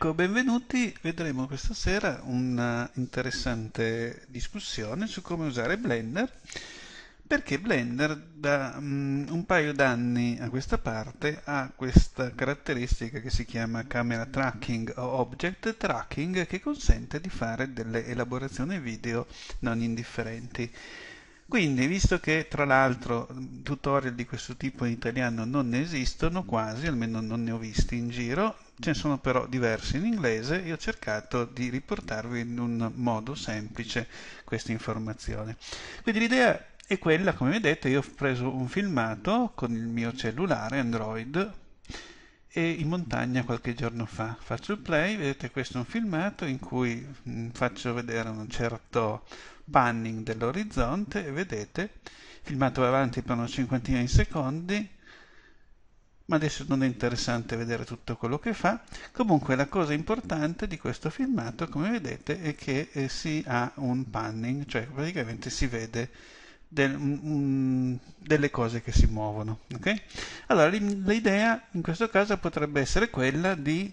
Ecco, benvenuti, vedremo questa sera una interessante discussione su come usare Blender, perché Blender da um, un paio d'anni a questa parte ha questa caratteristica che si chiama camera tracking o object tracking che consente di fare delle elaborazioni video non indifferenti. Quindi, visto che tra l'altro tutorial di questo tipo in italiano non ne esistono quasi, almeno non ne ho visti in giro, ce ne sono però diversi in inglese, io ho cercato di riportarvi in un modo semplice questa informazione. Quindi l'idea è quella, come vedete, io ho preso un filmato con il mio cellulare Android e in montagna qualche giorno fa. Faccio il play, vedete questo è un filmato in cui mm, faccio vedere un certo panning dell'orizzonte e vedete, filmato avanti per una cinquantina di secondi, ma adesso non è interessante vedere tutto quello che fa. Comunque la cosa importante di questo filmato, come vedete, è che eh, si ha un panning, cioè praticamente si vede del, mm, delle cose che si muovono. Okay? Allora, l'idea in questo caso potrebbe essere quella di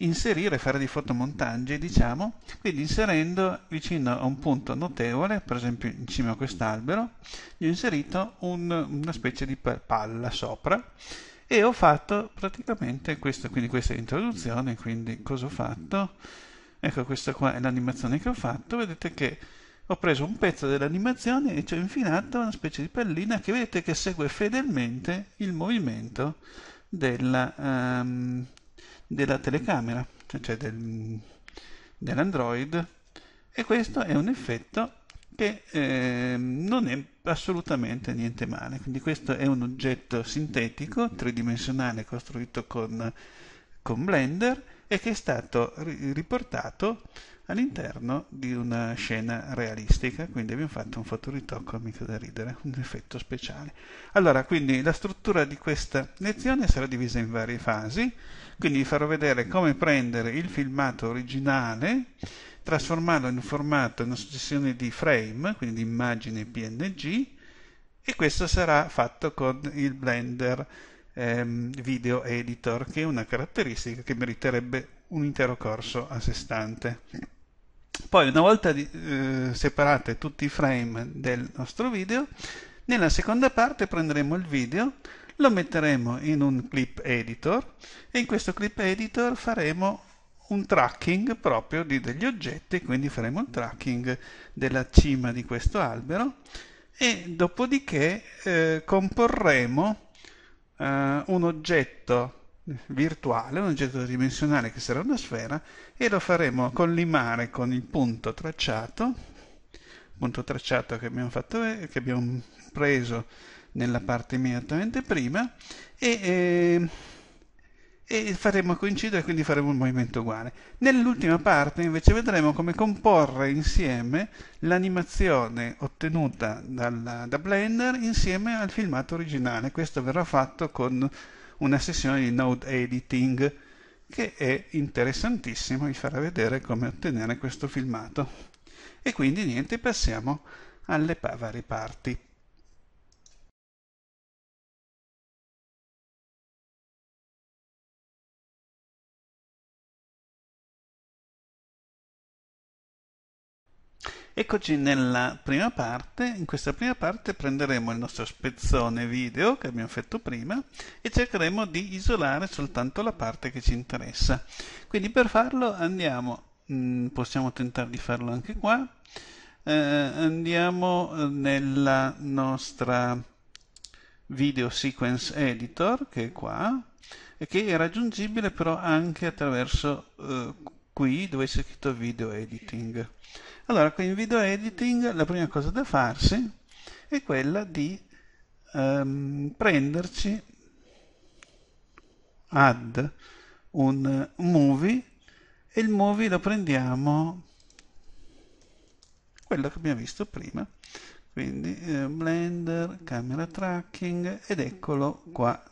inserire, fare dei fotomontaggi, diciamo, quindi inserendo vicino a un punto notevole, per esempio in cima a quest'albero, gli ho inserito un, una specie di palla sopra e ho fatto praticamente questo, quindi questa è l'introduzione, quindi cosa ho fatto? Ecco questa qua è l'animazione che ho fatto, vedete che ho preso un pezzo dell'animazione e ci ho infilato una specie di pallina che vedete che segue fedelmente il movimento della, um, della telecamera, cioè, cioè del, dell'Android. E questo è un effetto che eh, non è assolutamente niente male. Quindi questo è un oggetto sintetico, tridimensionale, costruito con, con Blender e che è stato riportato all'interno di una scena realistica, quindi abbiamo fatto un fotoritocco mica da ridere, un effetto speciale. Allora, quindi la struttura di questa lezione sarà divisa in varie fasi, quindi vi farò vedere come prendere il filmato originale, trasformarlo in un formato, in una successione di frame, quindi di immagine PNG, e questo sarà fatto con il Blender ehm, Video Editor, che è una caratteristica che meriterebbe un intero corso a sé stante. Poi una volta eh, separate tutti i frame del nostro video, nella seconda parte prenderemo il video, lo metteremo in un clip editor e in questo clip editor faremo un tracking proprio di degli oggetti, quindi faremo il tracking della cima di questo albero e dopodiché eh, comporremo eh, un oggetto virtuale, un oggetto dimensionale che sarà una sfera e lo faremo collimare con il punto tracciato, punto tracciato che abbiamo, fatto, che abbiamo preso nella parte immediatamente prima e, eh, e faremo coincidere, quindi faremo un movimento uguale. Nell'ultima parte invece vedremo come comporre insieme l'animazione ottenuta dalla, da Blender insieme al filmato originale. Questo verrà fatto con una sessione di node editing che è interessantissima, vi farà vedere come ottenere questo filmato. E quindi niente, passiamo alle varie parti. Eccoci nella prima parte, in questa prima parte prenderemo il nostro spezzone video che abbiamo fatto prima e cercheremo di isolare soltanto la parte che ci interessa. Quindi per farlo andiamo, mm, possiamo tentare di farlo anche qua, eh, andiamo nella nostra video sequence editor che è qua e che è raggiungibile però anche attraverso eh, qui dove c'è scritto video editing allora, con il video editing la prima cosa da farsi è quella di ehm, prenderci add un movie e il movie lo prendiamo quello che abbiamo visto prima quindi eh, blender camera tracking ed eccolo qua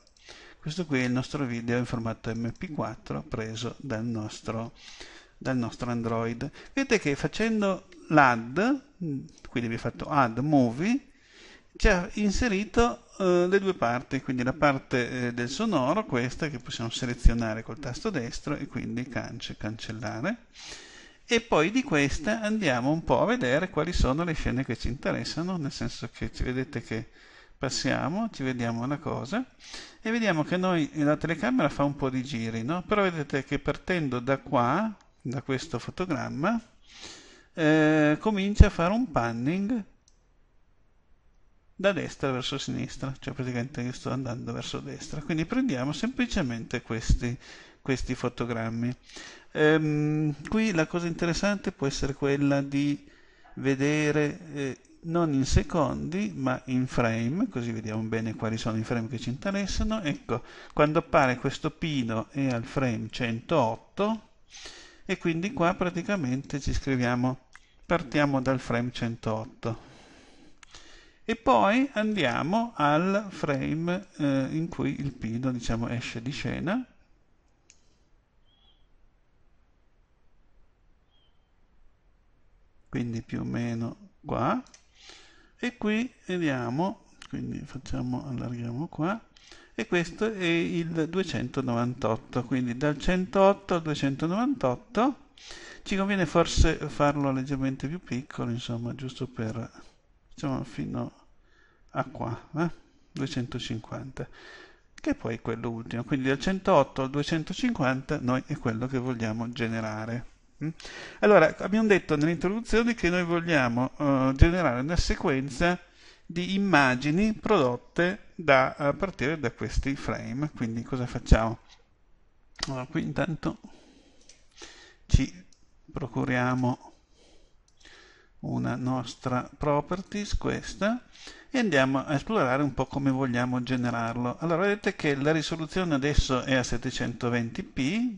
questo qui è il nostro video in formato mp4 preso dal nostro dal nostro Android. Vedete che facendo l'add, quindi vi ho fatto add movie, ci ha inserito eh, le due parti, quindi la parte eh, del sonoro, questa che possiamo selezionare col tasto destro e quindi cance, cancellare. E poi di questa andiamo un po' a vedere quali sono le scene che ci interessano, nel senso che ci vedete che passiamo, ci vediamo una cosa e vediamo che noi la telecamera fa un po' di giri, no? però vedete che partendo da qua da questo fotogramma eh, comincia a fare un panning da destra verso sinistra, cioè praticamente io sto andando verso destra. Quindi prendiamo semplicemente questi, questi fotogrammi. Ehm, qui la cosa interessante può essere quella di vedere eh, non in secondi ma in frame, così vediamo bene quali sono i frame che ci interessano. Ecco, quando appare questo pino è al frame 108 e quindi qua praticamente ci scriviamo partiamo dal frame 108 e poi andiamo al frame eh, in cui il pino diciamo esce di scena quindi più o meno qua e qui vediamo quindi facciamo allarghiamo qua e questo è il 298 quindi dal 108 al 298 ci conviene forse farlo leggermente più piccolo insomma giusto per diciamo fino a qua eh? 250 che poi è quello ultimo quindi dal 108 al 250 noi è quello che vogliamo generare mm? allora abbiamo detto nell'introduzione che noi vogliamo eh, generare una sequenza di immagini prodotte da, a partire da questi frame. Quindi cosa facciamo? Allora, qui intanto ci procuriamo una nostra properties, questa, e andiamo a esplorare un po' come vogliamo generarlo. Allora, vedete che la risoluzione adesso è a 720p,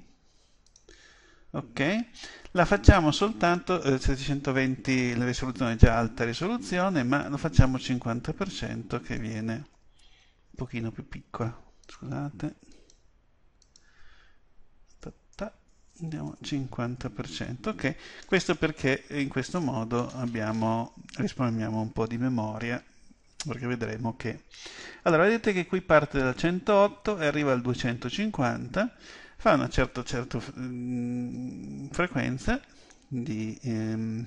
ok? la facciamo soltanto eh, 720 la risoluzione è già alta risoluzione ma lo facciamo 50% che viene un pochino più piccola scusate andiamo 50% ok questo perché in questo modo abbiamo, risparmiamo un po' di memoria perché vedremo che allora vedete che qui parte dal 108 e arriva al 250 fa una certa, certa mh, mm, frequenza di, ehm,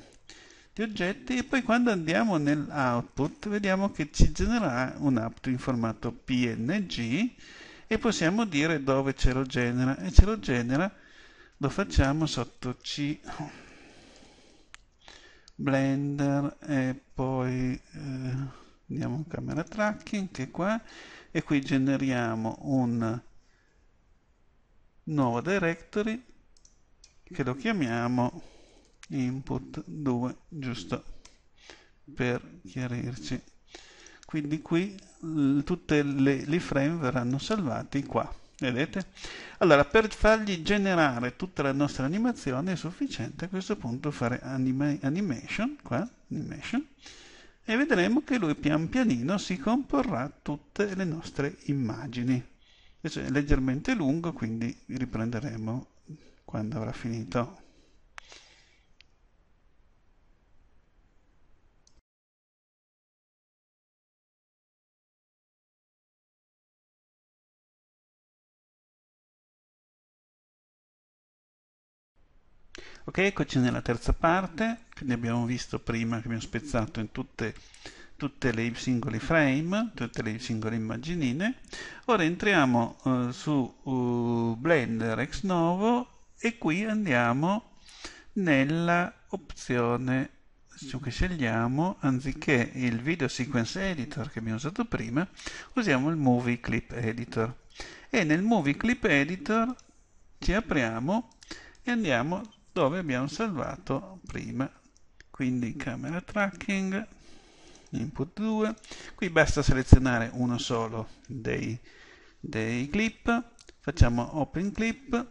di, oggetti e poi quando andiamo nell'output vediamo che ci genererà un output in formato PNG e possiamo dire dove ce lo genera e ce lo genera lo facciamo sotto C Blender e poi eh, andiamo in camera tracking che è qua e qui generiamo un nuovo directory che lo chiamiamo input 2 giusto per chiarirci quindi qui tutti i frame verranno salvati qua vedete? Allora, per fargli generare tutta la nostra animazione è sufficiente a questo punto fare anima animation, qua, animation, e vedremo che lui pian pianino si comporrà tutte le nostre immagini. Invece è leggermente lungo, quindi riprenderemo quando avrà finito. Ok, eccoci nella terza parte, quindi abbiamo visto prima che abbiamo spezzato in tutte tutte le singole frame, tutte le singole immaginine. Ora entriamo eh, su uh, Blender Ex Novo e qui andiamo nella opzione che scegliamo, anziché il Video Sequence Editor che abbiamo usato prima, usiamo il Movie Clip Editor. E nel Movie Clip Editor ci apriamo e andiamo dove abbiamo salvato prima. Quindi camera tracking, input 2 qui basta selezionare uno solo dei, dei clip facciamo open clip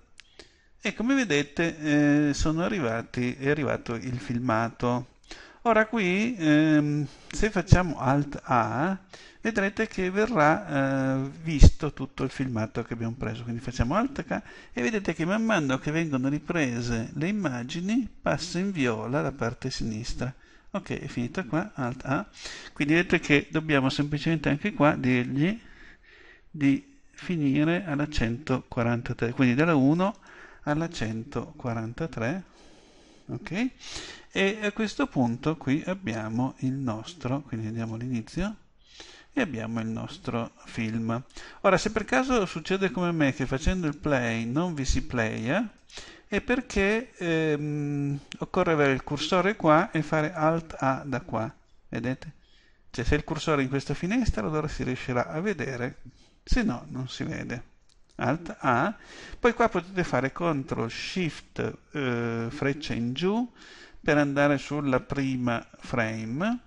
e come vedete eh, sono arrivati, è arrivato il filmato ora qui ehm, se facciamo alt A vedrete che verrà eh, visto tutto il filmato che abbiamo preso quindi facciamo alt K e vedete che man mano che vengono riprese le immagini passa in viola la parte sinistra ok è finita qua alt a quindi vedete che dobbiamo semplicemente anche qua dirgli di finire alla 143 quindi dalla 1 alla 143 ok e a questo punto qui abbiamo il nostro quindi andiamo all'inizio e abbiamo il nostro film ora se per caso succede come me che facendo il play non vi si playa è perché ehm, occorre avere il cursore qua e fare Alt A da qua, vedete? Cioè se il cursore è in questa finestra allora si riuscirà a vedere, se no non si vede. Alt A, poi qua potete fare CTRL SHIFT eh, freccia in giù per andare sulla prima frame,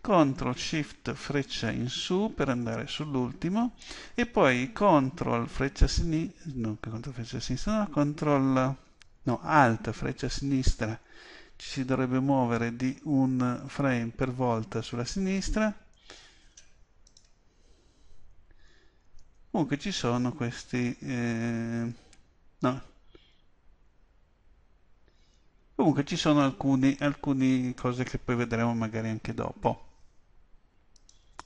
CTRL SHIFT freccia in su per andare sull'ultimo e poi CTRL freccia sinistra, no, CTRL freccia sinistra, no, CTRL no, Alt, freccia sinistra, ci si dovrebbe muovere di un frame per volta sulla sinistra. Comunque ci sono questi... Eh, no. Comunque ci sono alcune cose che poi vedremo magari anche dopo.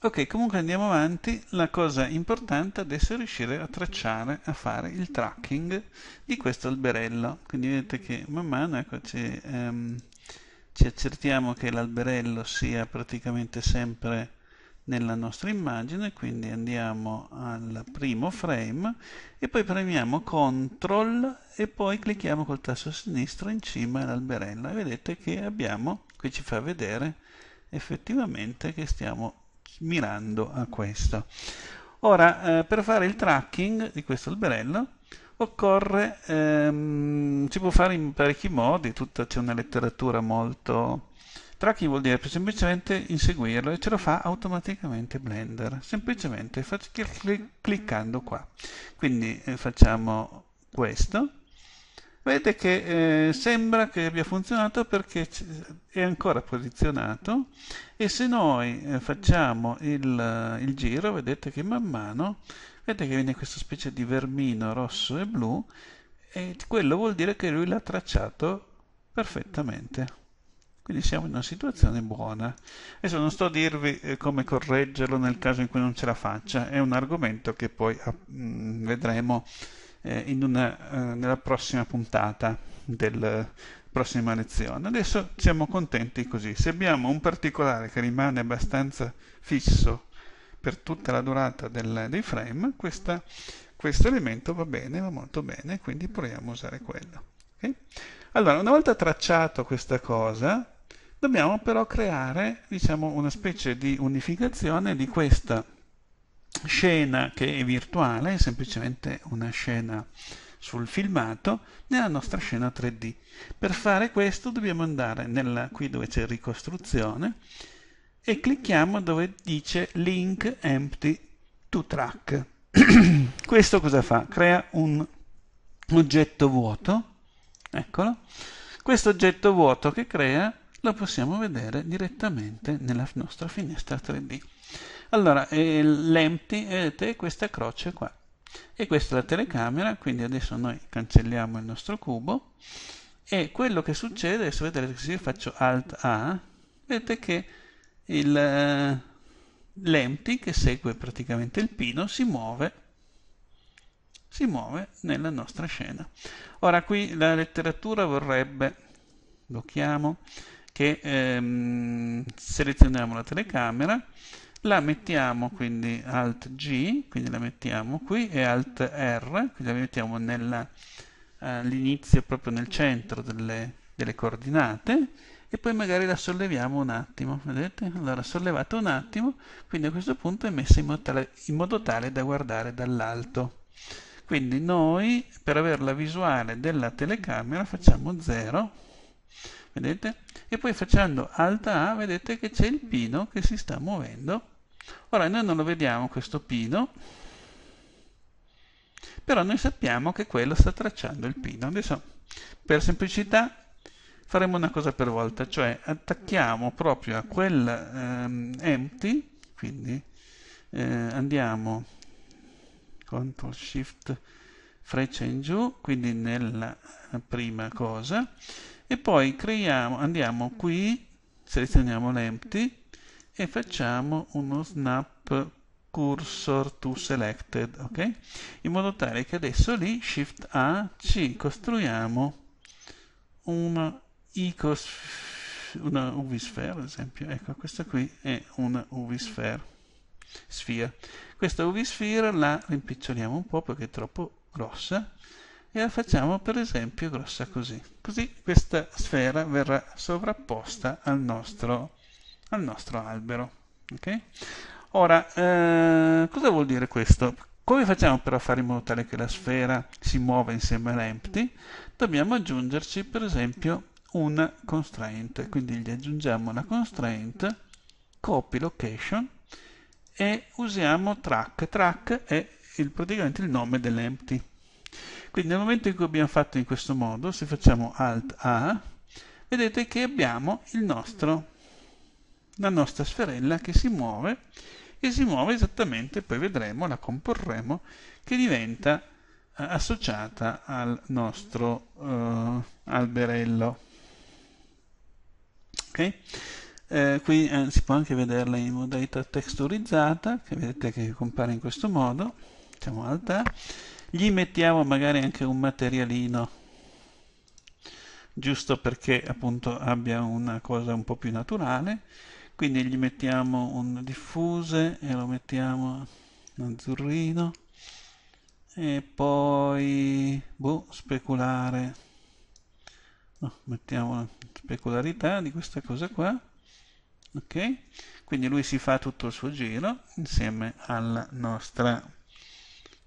Ok, comunque andiamo avanti, la cosa importante adesso è riuscire a tracciare, a fare il tracking di questo alberello. Quindi vedete che man mano ecco, ci, ehm, ci accertiamo che l'alberello sia praticamente sempre nella nostra immagine, quindi andiamo al primo frame e poi premiamo CTRL e poi clicchiamo col tasto sinistro in cima all'alberello e vedete che abbiamo, qui ci fa vedere effettivamente che stiamo mirando a questo. Ora, eh, per fare il tracking di questo alberello, occorre, ehm, si può fare in parecchi modi, tutta c'è una letteratura molto... Tracking vuol dire semplicemente inseguirlo e ce lo fa automaticamente Blender, semplicemente clic cliccando qua. Quindi eh, facciamo questo Vedete che eh, sembra che abbia funzionato perché è ancora posizionato e se noi eh, facciamo il, il, giro, vedete che man mano, vedete che viene questa specie di vermino rosso e blu e quello vuol dire che lui l'ha tracciato perfettamente. Quindi siamo in una situazione buona. Adesso non sto a dirvi eh, come correggerlo nel caso in cui non ce la faccia, è un argomento che poi mh, ah, mm, vedremo eh, una, eh, nella prossima puntata della eh, prossima lezione. Adesso siamo contenti così. Se abbiamo un particolare che rimane abbastanza fisso per tutta la durata del, dei frame, questa, questo elemento va bene, va molto bene, quindi proviamo a usare quello. Okay? Allora, una volta tracciato questa cosa, dobbiamo però creare diciamo, una specie di unificazione di questa scena che è virtuale, è semplicemente una scena sul filmato, nella nostra scena 3D. Per fare questo dobbiamo andare nella, qui dove c'è ricostruzione e clicchiamo dove dice link empty to track. questo cosa fa? Crea un oggetto vuoto, eccolo. Questo oggetto vuoto che crea lo possiamo vedere direttamente nella nostra finestra 3D allora eh, l'empty vedete eh, questa croce qua e questa è la telecamera quindi adesso noi cancelliamo il nostro cubo e quello che succede adesso vedete se io faccio alt a vedete che il eh, l'empty che segue praticamente il pino si muove si muove nella nostra scena ora qui la letteratura vorrebbe blocchiamo che ehm, selezioniamo la telecamera la mettiamo quindi alt G, quindi la mettiamo qui, e alt R, quindi la mettiamo all'inizio, eh, proprio nel centro delle, delle, coordinate, e poi magari la solleviamo un attimo, vedete? Allora sollevata un attimo, quindi a questo punto è messa in modo tale, in modo tale da guardare dall'alto. Quindi noi, per avere la visuale della telecamera, facciamo 0, vedete? E poi facendo alta A, vedete che c'è il pino che si sta muovendo Ora noi non lo vediamo questo pino, però noi sappiamo che quello sta tracciando il pino. Adesso, per semplicità, faremo una cosa per volta, cioè attacchiamo proprio a quel ehm, empty, quindi eh, andiamo CTRL SHIFT freccia in giù, quindi nella prima cosa, e poi creiamo, andiamo qui, selezioniamo l'empty, e facciamo uno snap cursor to selected, ok? In modo tale che adesso lì, Shift A, ci costruiamo una icos, una UV sphere, ad esempio, ecco, questa qui è una UV sphere, sphere. Questa UV sphere la rimpiccioliamo un po' perché è troppo grossa e la facciamo per esempio grossa così. Così questa sfera verrà sovrapposta al nostro al nostro albero. Okay? Ora, eh, cosa vuol dire questo? Come facciamo però a fare in modo tale che la sfera si muova insieme all'empty? Dobbiamo aggiungerci, per esempio, un constraint, quindi gli aggiungiamo una constraint, copy location e usiamo track. Track è il, praticamente il nome dell'empty. Quindi nel momento in cui abbiamo fatto in questo modo, se facciamo Alt A, vedete che abbiamo il nostro la nostra sferella che si muove e si muove esattamente, poi vedremo, la comporremo, che diventa eh, associata al nostro uh, alberello. Okay? Eh, qui eh, si può anche vederla in modalità texturizzata, che vedete che compare in questo modo, diciamo alta. Gli mettiamo magari anche un materialino, giusto perché appunto abbia una cosa un po' più naturale quindi gli mettiamo un diffuse e lo mettiamo azzurrino e poi boh, speculare no, mettiamo la specularità di questa cosa qua ok quindi lui si fa tutto il suo giro insieme alla nostra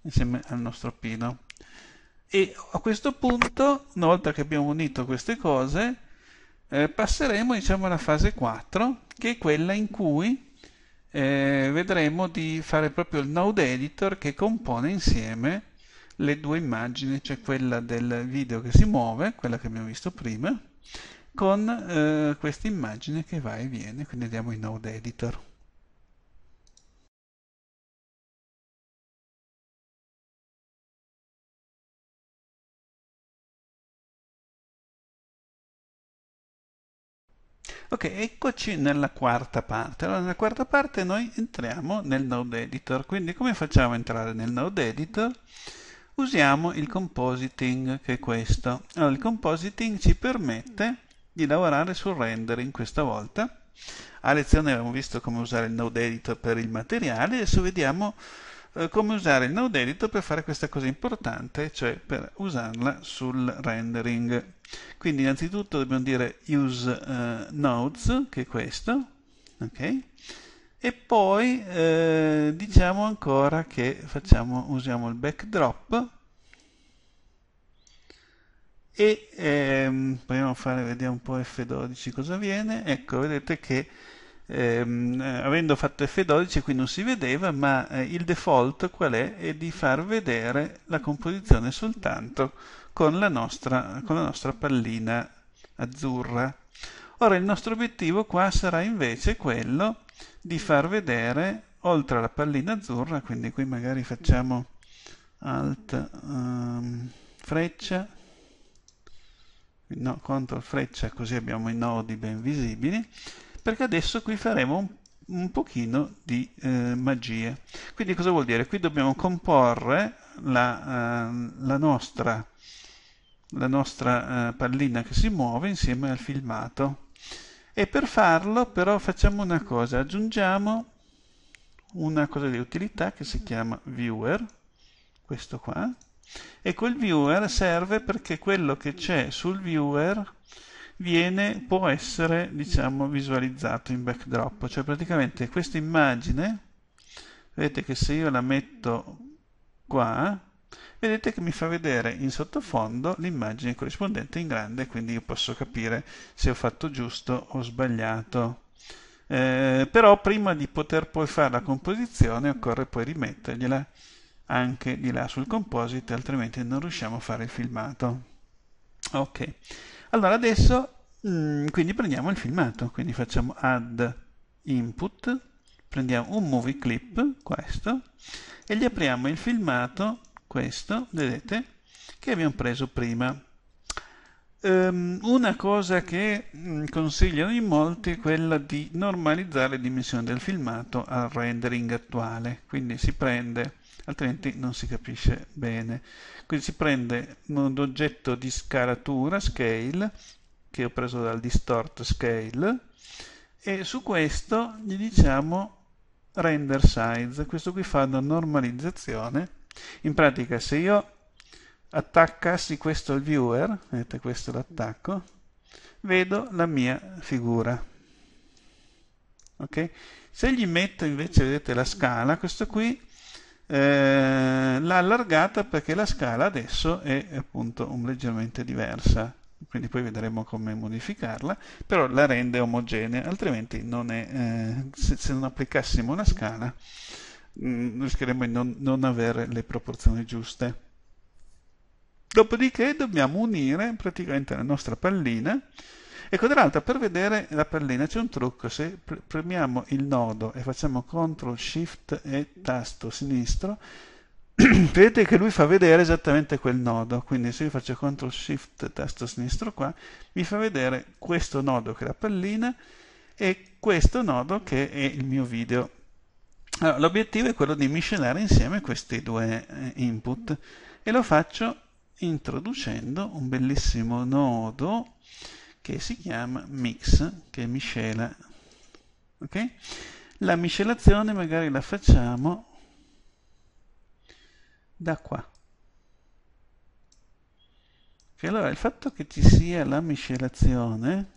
insieme al nostro pino e a questo punto una volta che abbiamo unito queste cose eh, passeremo diciamo alla fase 4 che è quella in cui eh, vedremo di fare proprio il node editor che compone insieme le due immagini, cioè quella del video che si muove, quella che abbiamo visto prima, con eh, questa immagine che va e viene, quindi andiamo in node editor. Ok, eccoci nella quarta parte. Allora, nella quarta parte noi entriamo nel Node Editor. Quindi come facciamo ad entrare nel Node Editor? Usiamo il compositing, che è questo. Allora, il compositing ci permette di lavorare sul rendering questa volta. A lezione abbiamo visto come usare il Node Editor per il materiale, adesso vediamo eh, come usare il node editor per fare questa cosa importante, cioè per usarla sul rendering. Quindi innanzitutto dobbiamo dire use eh, nodes, che è questo, ok? E poi eh, diciamo ancora che facciamo, usiamo il backdrop e ehm, proviamo a fare, vediamo un po' F12 cosa viene, ecco vedete che ehm, eh, avendo fatto F12 qui non si vedeva, ma eh, il default qual è? È di far vedere la composizione soltanto con la nostra, con la nostra pallina azzurra. Ora il nostro obiettivo qua sarà invece quello di far vedere oltre alla pallina azzurra, quindi qui magari facciamo alt um, freccia, no, CTRL freccia così abbiamo i nodi ben visibili, perché adesso qui faremo un, un pochino di eh, magia. Quindi cosa vuol dire? Qui dobbiamo comporre la, eh, la nostra, la nostra eh, pallina che si muove insieme al filmato. E per farlo però facciamo una cosa, aggiungiamo una cosa di utilità che si chiama viewer, questo qua, e quel viewer serve perché quello che c'è sul viewer viene, può essere diciamo, visualizzato in backdrop, cioè praticamente questa immagine, vedete che se io la metto qua, vedete che mi fa vedere in sottofondo l'immagine corrispondente in grande, quindi io posso capire se ho fatto giusto o sbagliato. Eh, però prima di poter poi fare la composizione occorre poi rimettergliela anche di là sul composite, altrimenti non riusciamo a fare il filmato. Ok. Allora adesso mh, mm, quindi prendiamo il filmato, quindi facciamo add input, prendiamo un movie clip, questo, e gli apriamo il filmato, questo, vedete, che abbiamo preso prima. Um, una cosa che mh, mm, consigliano in molti è quella di normalizzare le dimensioni del filmato al rendering attuale, quindi si prende altrimenti non si capisce bene. Quindi si prende un oggetto di scalatura, scale, che ho preso dal distort scale, e su questo gli diciamo render size. Questo qui fa una normalizzazione. In pratica se io attaccassi questo al viewer, vedete questo l'attacco, vedo la mia figura. Okay? Se gli metto invece, vedete, la scala, questo qui eh, l'ha allargata perché la scala adesso è appunto leggermente diversa quindi poi vedremo come modificarla però la rende omogenea altrimenti non è, eh, se, se, non applicassimo una scala mh, mm, rischieremmo di non, non avere le proporzioni giuste dopodiché dobbiamo unire praticamente la nostra pallina Ecco, tra l'altro, per vedere la pallina c'è un trucco. Se premiamo il nodo e facciamo CTRL, SHIFT e tasto sinistro, vedete che lui fa vedere esattamente quel nodo. Quindi se io faccio CTRL, SHIFT, tasto sinistro qua, mi fa vedere questo nodo che è la pallina e questo nodo che è il mio video. l'obiettivo allora, è quello di miscelare insieme questi due eh, input e lo faccio introducendo un bellissimo nodo che si chiama mix, che miscela. Okay? La miscelazione magari la facciamo da qua. Okay, allora il fatto che ci sia la miscelazione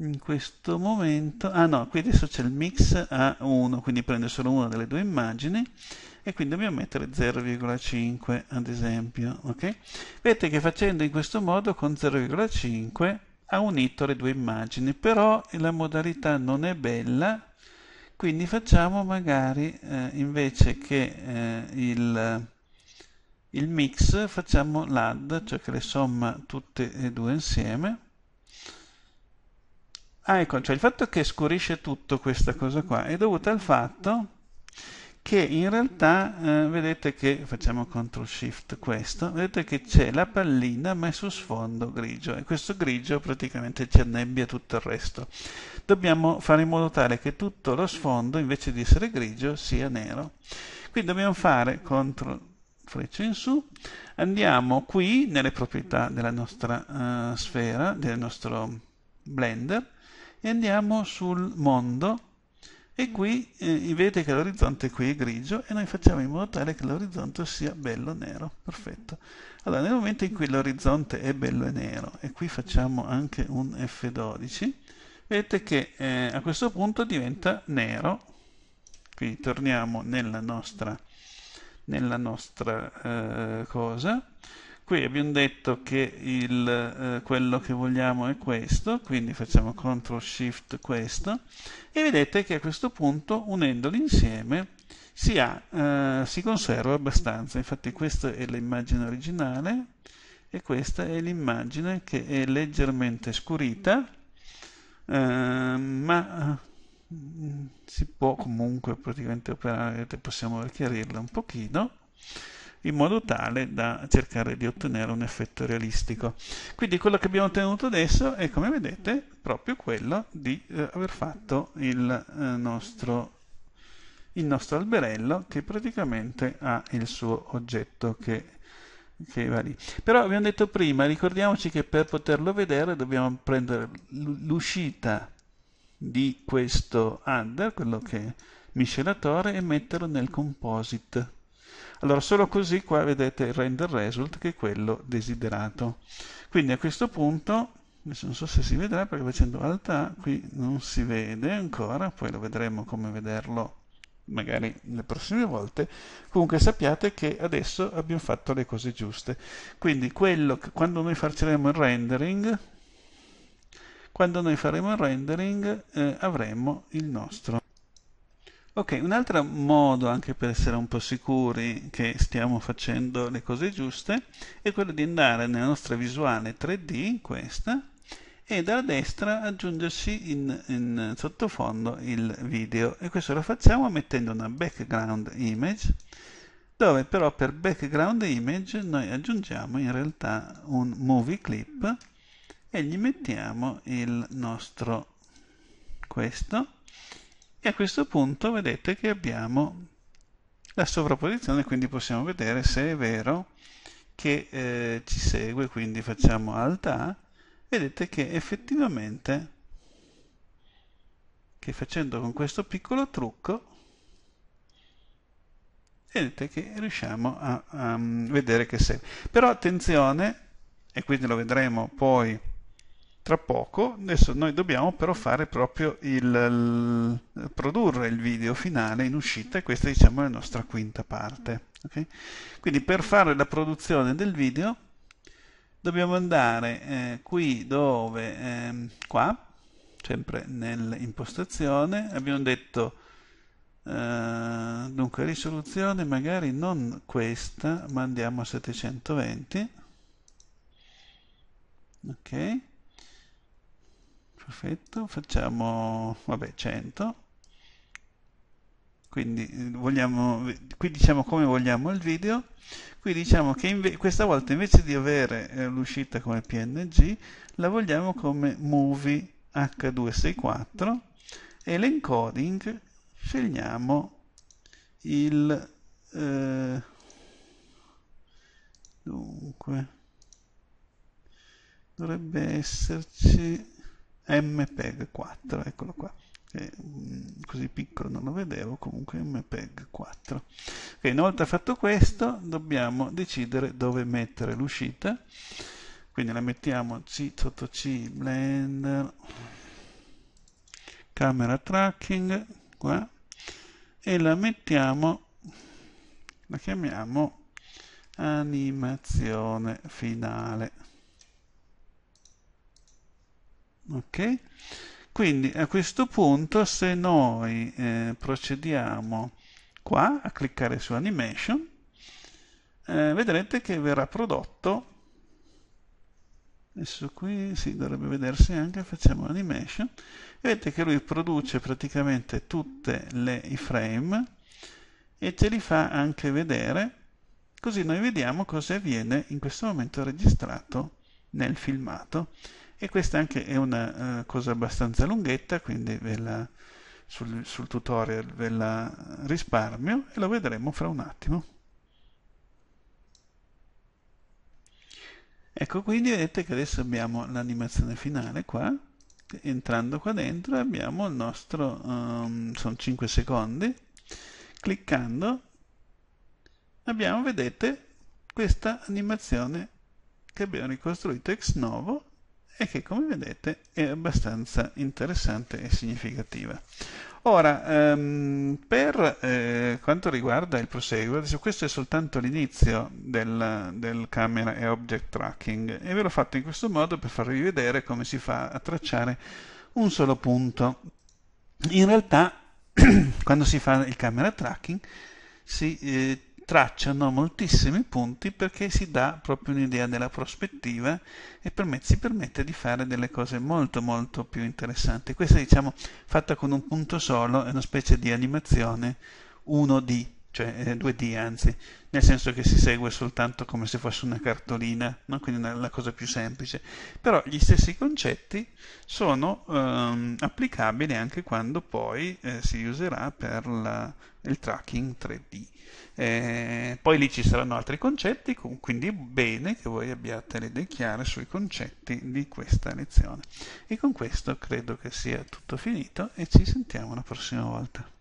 in questo momento ah no qui adesso c'è il mix a 1 quindi prende solo una delle due immagini e quindi dobbiamo mettere 0,5 ad esempio ok vedete che facendo in questo modo con 0,5 ha unito le due immagini però la modalità non è bella quindi facciamo magari eh, invece che eh, il, il mix facciamo l'add cioè che le somma tutte e due insieme Ah, ecco, cioè il fatto che scurisce tutto questa cosa qua è dovuta al fatto che in realtà, eh, vedete che, facciamo CTRL SHIFT questo, vedete che c'è la pallina ma è su sfondo grigio e questo grigio praticamente ci annebbia tutto il resto. Dobbiamo fare in modo tale che tutto lo sfondo invece di essere grigio sia nero. Quindi dobbiamo fare CTRL freccia in su, andiamo qui nelle proprietà della nostra uh, sfera, del nostro blender, e andiamo sul mondo e qui eh, vedete che l'orizzonte qui è grigio e noi facciamo in modo tale che l'orizzonte sia bello nero, perfetto. Allora nel momento in cui l'orizzonte è bello e nero e qui facciamo anche un F12, vedete che eh, a questo punto diventa nero, quindi torniamo nella nostra, nella nostra eh, cosa qui abbiamo detto che il, eh, quello che vogliamo è questo, quindi facciamo CTRL SHIFT questo, e vedete che a questo punto unendoli insieme si, ha, eh, si conserva abbastanza, infatti questa è l'immagine originale e questa è l'immagine che è leggermente scurita, ehm, eh, ma si può comunque praticamente operare, possiamo chiarirla un pochino, in modo tale da cercare di ottenere un effetto realistico. Quindi quello che abbiamo ottenuto adesso è, come vedete, proprio quello di eh, aver fatto il, eh, nostro, il, nostro, alberello che praticamente ha il suo oggetto che che va lì. Però abbiamo detto prima, ricordiamoci che per poterlo vedere dobbiamo prendere l'uscita di questo under, quello che è miscelatore, e metterlo nel composite allora solo così qua vedete il render result che è quello desiderato. Quindi a questo punto, adesso non so se si vedrà perché facendo Alt A, qui non si vede ancora, poi lo vedremo come vederlo magari le prossime volte, comunque sappiate che adesso abbiamo fatto le cose giuste. Quindi quello che, quando noi faremo il rendering, quando noi faremo il rendering eh, avremo il nostro Ok, un altro modo anche per essere un po' sicuri che stiamo facendo le cose giuste è quello di andare nella nostra visuale 3D, questa, e dalla destra aggiungerci in, in sottofondo il video. E questo lo facciamo mettendo una background image, dove però per background image noi aggiungiamo in realtà un movie clip e gli mettiamo il nostro questo e a questo punto vedete che abbiamo la sovrapposizione quindi possiamo vedere se è vero che eh, ci segue quindi facciamo alt A vedete che effettivamente che facendo con questo piccolo trucco vedete che riusciamo a, a mm, vedere che segue però attenzione e quindi lo vedremo poi tra poco. Adesso noi dobbiamo però fare proprio il, il produrre il video finale in uscita e questa diciamo è la nostra quinta parte. Okay? Quindi per fare la produzione del video dobbiamo andare eh, qui dove eh, qua sempre nell'impostazione abbiamo detto eh, dunque risoluzione magari non questa ma andiamo a 720 ok perfetto, facciamo, vabbè, 100. Quindi, eh, vogliamo, qui diciamo come vogliamo il video, qui diciamo che questa volta invece di avere eh, l'uscita come PNG, la vogliamo come movie H264 e l'encoding scegliamo il... Eh, dunque dovrebbe esserci MPEG 4, eccolo qua. È eh, mm, così piccolo non lo vedevo, comunque MPEG 4. Okay, una volta fatto questo dobbiamo decidere dove mettere l'uscita. Quindi la mettiamo C sotto C, Blender, camera tracking, qua, e la mettiamo, la chiamiamo animazione finale ok? Quindi a questo punto se noi eh, procediamo qua a cliccare su animation, eh, vedrete che verrà prodotto, adesso qui si sì, dovrebbe vedersi anche, facciamo animation, vedete che lui produce praticamente tutte le frame e ce li fa anche vedere, così noi vediamo cosa viene in questo momento registrato nel filmato e questa anche è una uh, cosa abbastanza lunghetta quindi ve la, sul, sul tutorial ve la risparmio e lo vedremo fra un attimo ecco quindi vedete che adesso abbiamo l'animazione finale qua entrando qua dentro abbiamo il nostro um, sono 5 secondi cliccando abbiamo vedete questa animazione che abbiamo ricostruito ex novo e che come vedete è abbastanza interessante e significativa. Ora, ehm, per eh, quanto riguarda il proseguo, adesso questo è soltanto l'inizio del, del, camera e object tracking e ve l'ho fatto in questo modo per farvi vedere come si fa a tracciare un solo punto. In realtà, quando si fa il camera tracking, si eh, tracciano moltissimi punti perché si dà proprio un'idea della prospettiva e permette, si permette di fare delle cose molto molto più interessanti. Questa diciamo fatta con un punto solo è una specie di animazione 1D, cioè eh, 2D anzi, nel senso che si segue soltanto come se fosse una cartolina, no? quindi è la cosa più semplice. Però gli stessi concetti sono ehm, applicabili anche quando poi eh, si userà per la il tracking 3D. Eh, poi lì ci saranno altri concetti, quindi bene che voi abbiate le idee chiare sui concetti di questa lezione. E con questo credo che sia tutto finito e ci sentiamo la prossima volta.